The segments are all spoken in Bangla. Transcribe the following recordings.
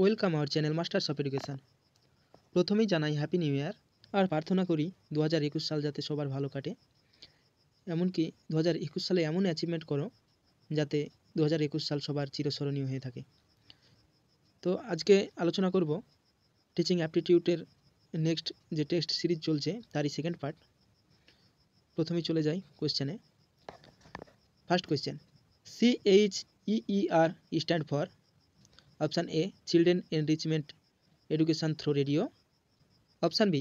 welcome our channel masters of education প্রথমেই জানাই হ্যাপি নিউ ইয়ার আর প্রার্থনা করি দু হাজার একুশ সাল যাতে সবার ভালো কাটে এমনকি দু হাজার একুশ সালে এমন অ্যাচিভমেন্ট করো যাতে দু হাজার একুশ সাল সবার চিরস্মরণীয় হয়ে থাকে তো আজকে আলোচনা করব টিচিং অ্যাপটিটিউডের নেক্সট যে টেস্ট সিরিজ চলছে তারই সেকেন্ড পার্ট প্রথমে চলে যাই কোয়েশ্চেনে first question CH EER stand for option A children enrichment education through radio option B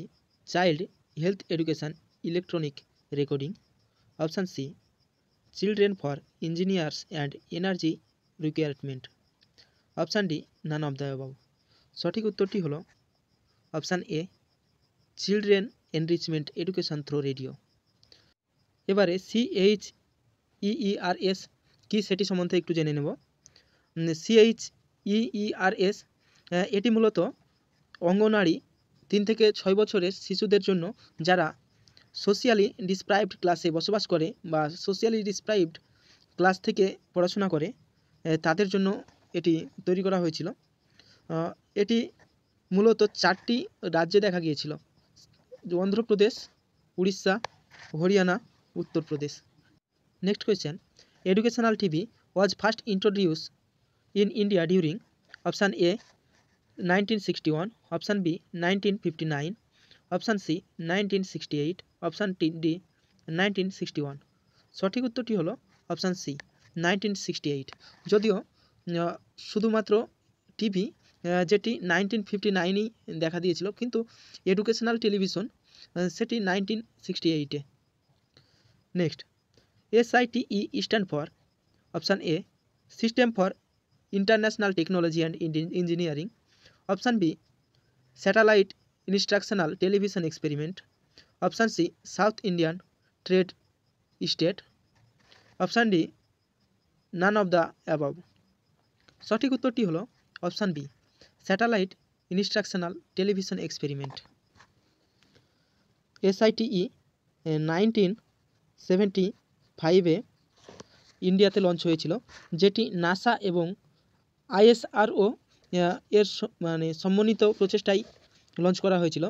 child health education electronic recording option C children for engineers and energy requirement option D none of the above সঠিক উত্তরটি হলো option A children enrichment education through radio এবারে C H E E R S কি সেটি সম্বন্ধে একটু জেনে নেব সি এইচ ইইআরএস এটি মূলত অঙ্গনারী তিন থেকে ছয় বছরের শিশুদের জন্য যারা সোশিয়ালি ডিসক্রাইবড ক্লাসে বসবাস করে বা সোশিয়ালি ডিসক্রাইবড ক্লাস থেকে পড়াশোনা করে তাদের জন্য এটি তৈরি করা হয়েছিল এটি মূলত চারটি রাজ্যে দেখা গিয়েছিল Andhra Pradesh Orissa Haryana Uttar Pradesh next question educational TV was first introduce in India during option A 1961, option B 1959, option C nineteen sixty eight option T D nineteen sixty one সঠিক উত্তরটি হলো option C nineteen sixty eight যদিও শুধুমাত্র টিভি যেটি নাইনটিন ফিফটি নাইনেই দেখা দিয়েছিল কিন্তু এডুকেশনাল টেলিভিশন সেটি নাইনটিন সিক্সটি এইটে next SITE stand for option A system for international technology and engineering option B satellite instructional television experiment option C south Indian trade state option D none of the above সঠিক উত্তরটি হলো option B satellite instructional television experiment ই নাইনটিন সেভেন্টি ফাইভে ইন্ডিয়াতে লঞ্চ হয়েছিল যেটি নাসা এবং আইএসআরও এর মানে সমন্বিত প্রচেষ্টায় লঞ্চ করা হয়েছিল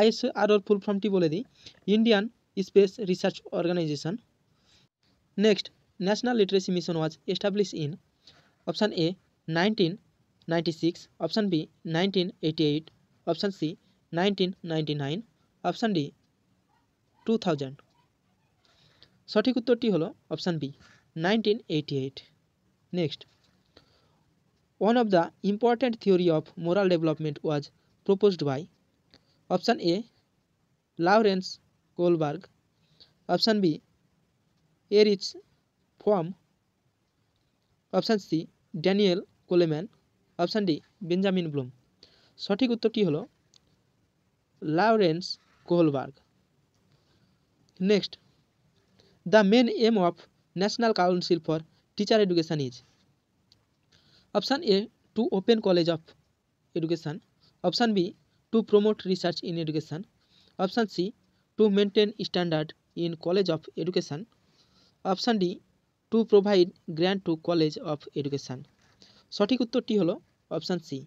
আইএসআরওর ফুল ফর্মটি বলে দিই Indian space research organisation next national literacy mission was establish in option A nineteen six option B nineteen eight option C nineteen ninety nine option D two thousand সঠিক উত্তরটি হলো option B nineteen eighty eight next One of the important theory of moral development was proposed by option A Lawrence Goldberg, option B Erich Fromm, option C Daniel Goleman option D Benjamin Bloom সঠিক উত্তরটি হলো Lawrence Kohlberg next the main aim of national council for teacher education is option A to open college of education option B to promote research in education option C to maintain standard in college of education option D to provide grant to college of education সঠিক উত্তরটি হলো option C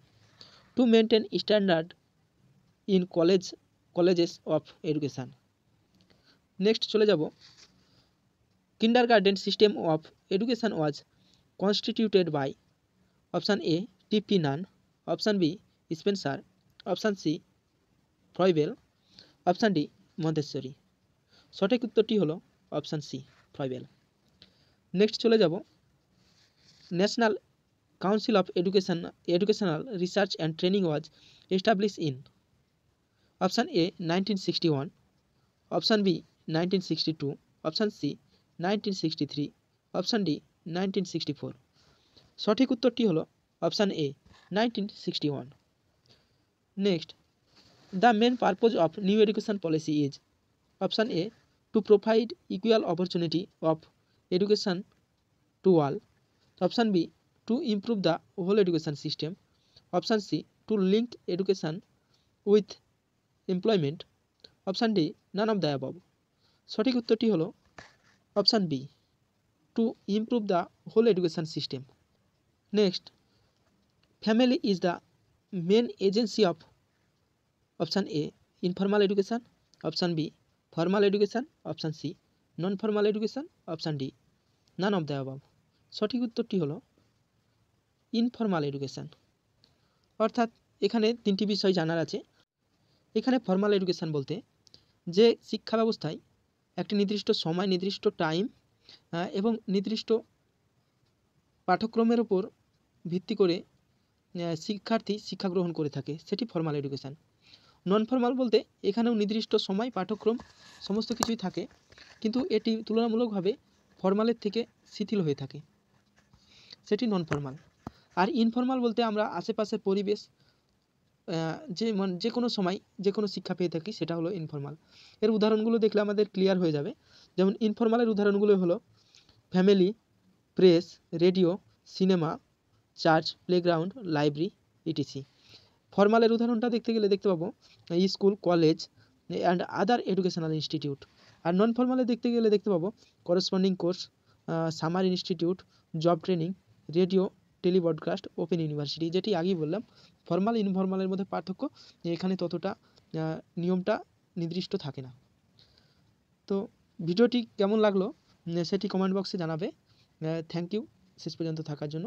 to maintain standard in college colleges of education next চলে যাব kindergarten system of education was constituted by option A TP Nunn option B Spencer option C Froebel option D Montessori সঠিক উত্তরটি হলো অপশন সি ফ্রাইবেল নেক্সট চলে যাব national council of education educational research and training was establish in option A 1961 option B 1962 option C 1963 option D 1964 সঠিক উত্তরটি হলো option A nineteen sixty one next the main purpose of new education policy is option A to provide equal opportunity of education to all option B to improve the whole education system option C to link education with employment option D none of the above সঠিক উত্তরটি হলো option B to improve the whole education system next family is the main agency of option A informal education option B formal education option C non formal education option D none of the অভাব সঠিক উত্তরটি হলো ইনফর্মাল এডুকেশান অর্থাৎ এখানে তিনটি বিষয় জানার আছে এখানে ফর্মাল এডুকেশান বলতে যে শিক্ষা ব্যবস্থায় একটি নির্দিষ্ট সময় নির্দিষ্ট টাইম এবং নির্দিষ্ট পাঠ্যক্রমের উপর ভিত্তি করে শিক্ষার্থী শিক্ষা গ্রহণ করে থাকে সেটি ফর্মাল এডুকেশান নন ফর্মাল বলতে এখানেও নির্দিষ্ট সময় পাঠ্যক্রম সমস্ত কিছুই থাকে কিন্তু এটি তুলনামূলকভাবে ফর্মালের থেকে শিথিল হয়ে থাকে সেটি নন ফর্মাল আর ইনফর্মাল বলতে আমরা আশেপাশের পরিবেশ যে যে কোনো সময় যে কোনো শিক্ষা পেয়ে থাকি সেটা হলো ইনফর্মাল এর উদাহরণগুলো দেখলে আমাদের ক্লিয়ার হয়ে যাবে যেমন ইনফর্মালের উদাহরণগুলো হলো family press radio cinema church playground library ETC ফর্মালের উদাহরণটা দেখতে গেলে দেখতে পাবো school college and other educational institute আর নন ফর্মালে দেখতে গেলে দেখতে পাবো corresponding course summer institute job training radio telebroadcast open university যেটি আগেই বললাম ফর্মাল ইনফর্মালের মধ্যে পার্থক্য এখানে ততটা নিয়মটা নির্দিষ্ট থাকে না তো ভিডিওটি কেমন লাগলো সেটি কমেন্ট বক্সে জানাবে থ্যাংক ইউ শেষ পর্যন্ত থাকার জন্য